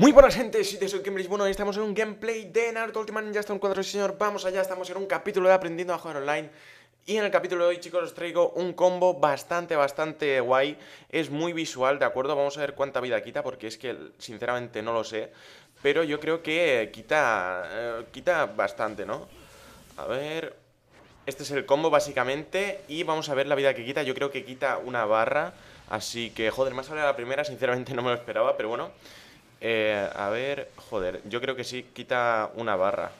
Muy buenas gente, soy de Soy Cambridge Bueno, estamos en un gameplay de Naruto Ultimate Ninja Storm 4, señor Vamos allá, estamos en un capítulo de Aprendiendo a Jugar Online Y en el capítulo de hoy, chicos, os traigo un combo bastante, bastante guay Es muy visual, ¿de acuerdo? Vamos a ver cuánta vida quita, porque es que sinceramente no lo sé Pero yo creo que quita, eh, quita bastante, ¿no? A ver... Este es el combo, básicamente Y vamos a ver la vida que quita Yo creo que quita una barra Así que, joder, más vale la primera, sinceramente no me lo esperaba Pero bueno... Eh, a ver, joder, yo creo que sí, quita una barra.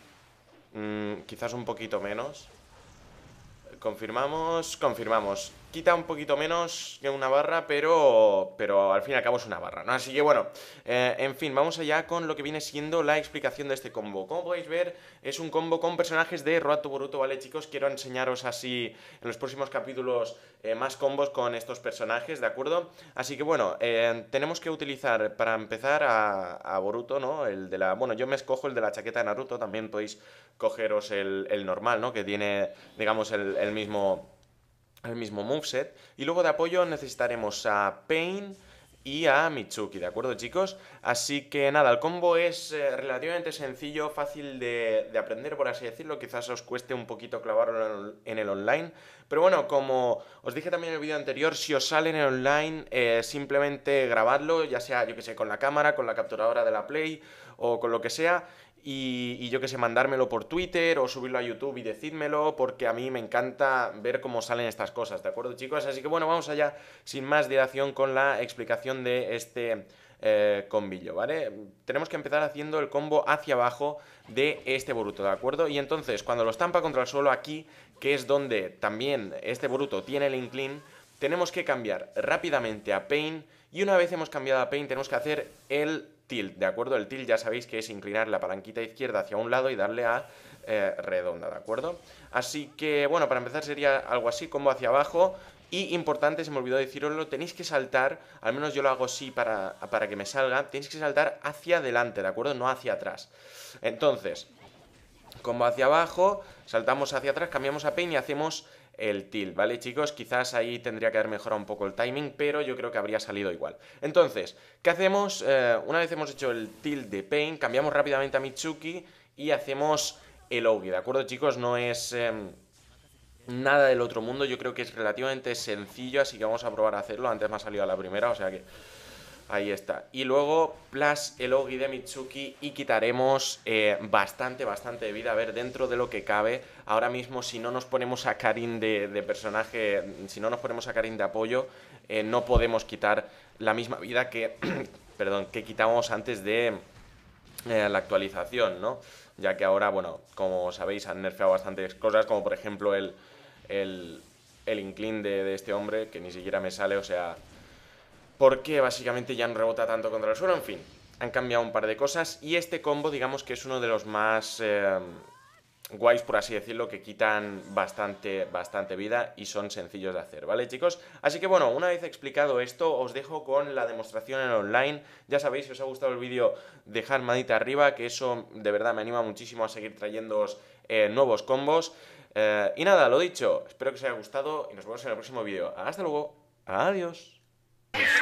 Mm, quizás un poquito menos. Confirmamos, confirmamos quita un poquito menos que una barra, pero, pero al fin y al cabo es una barra, ¿no? Así que bueno, eh, en fin, vamos allá con lo que viene siendo la explicación de este combo. Como podéis ver, es un combo con personajes de to Boruto, ¿vale, chicos? Quiero enseñaros así en los próximos capítulos eh, más combos con estos personajes, ¿de acuerdo? Así que bueno, eh, tenemos que utilizar para empezar a, Boruto, ¿no? El de la... Bueno, yo me escojo el de la chaqueta de Naruto, también podéis cogeros el, normal, ¿no? Que tiene, digamos, el mismo el mismo moveset. Y luego de apoyo necesitaremos a Pain y a Mitsuki, ¿de acuerdo chicos? Así que nada, el combo es eh, relativamente sencillo, fácil de, aprender por así decirlo, quizás os cueste un poquito clavarlo en el online, pero bueno, como os dije también en el vídeo anterior, si os sale en el online, eh, simplemente grabadlo, ya sea, yo que sé, con la cámara, con la capturadora de la Play o con lo que sea, y, yo que sé, mandármelo por Twitter o subirlo a YouTube y decídmelo, porque a mí me encanta ver cómo salen estas cosas, ¿de acuerdo, chicos? Así que bueno, vamos allá sin más dilación con la explicación de este eh, combillo, ¿vale? Tenemos que empezar haciendo el combo hacia abajo de este Boruto, ¿de acuerdo? Y entonces, cuando lo estampa contra el suelo aquí, que es donde también este buruto tiene el inclin, tenemos que cambiar rápidamente a Pain y una vez hemos cambiado a Paint, tenemos que hacer el tilt, ¿de acuerdo? El tilt ya sabéis que es inclinar la palanquita izquierda hacia un lado y darle a eh, redonda, ¿de acuerdo? Así que, bueno, para empezar sería algo así, combo hacia abajo. Y importante, se me olvidó deciroslo, tenéis que saltar, al menos yo lo hago así para, para que me salga, tenéis que saltar hacia adelante, ¿de acuerdo? No hacia atrás. Entonces, combo hacia abajo, saltamos hacia atrás, cambiamos a Paint y hacemos el tilt, ¿vale, chicos? Quizás ahí tendría que haber mejorado un poco el timing, pero yo creo que habría salido igual. Entonces, ¿qué hacemos? Eh, una vez hemos hecho el tilt de Pain, cambiamos rápidamente a Mitsuki y hacemos el Ogi, ¿de acuerdo, chicos? No es... Em, nada del otro mundo, yo creo que es relativamente sencillo, así que vamos a probar a hacerlo. Antes me ha salido a la primera, o sea que Ahí está. Y luego, Plus el Ogi de Mitsuki y quitaremos eh, bastante, bastante vida. A ver, dentro de lo que cabe, ahora mismo si no nos ponemos a Karin de, personaje, si no nos ponemos a Karin de apoyo, eh, no podemos quitar la misma vida que, perdón, que quitamos antes de eh, la actualización, ¿no? Ya que ahora, bueno, como sabéis, han nerfeado bastantes cosas, como por ejemplo el, el, inclin de, de este hombre, que ni siquiera me sale, o sea porque básicamente ya no rebota tanto contra el suelo, en fin, han cambiado un par de cosas y este combo digamos que es uno de los más eh, guays, por así decirlo, que quitan bastante, bastante vida y son sencillos de hacer, ¿vale chicos? Así que bueno, una vez explicado esto, os dejo con la demostración en online, ya sabéis, si os ha gustado el vídeo, dejad manita arriba, que eso de verdad me anima muchísimo a seguir trayéndoos eh, nuevos combos. Eh, y nada, lo dicho, espero que os haya gustado y nos vemos en el próximo vídeo. Hasta luego, adiós.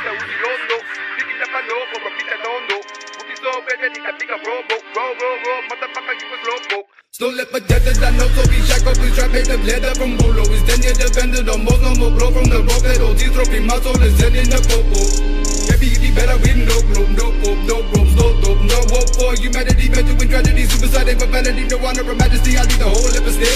na ujilondo Sikitapano from a pitanondo Ukiso bete ni katika robo Roll, roll, roll, Slow let my death and I know so be shackled Please trap made of leather from bolo Is then you dependent on most no more blow from the rope That OG dropping my soul is dead in the popo Baby, you better win, no gloom, no pope, no ropes, no dope, no hope for humanity, mental and tragedy, suicide and vanity, no honor or majesty, I leave the whole episode.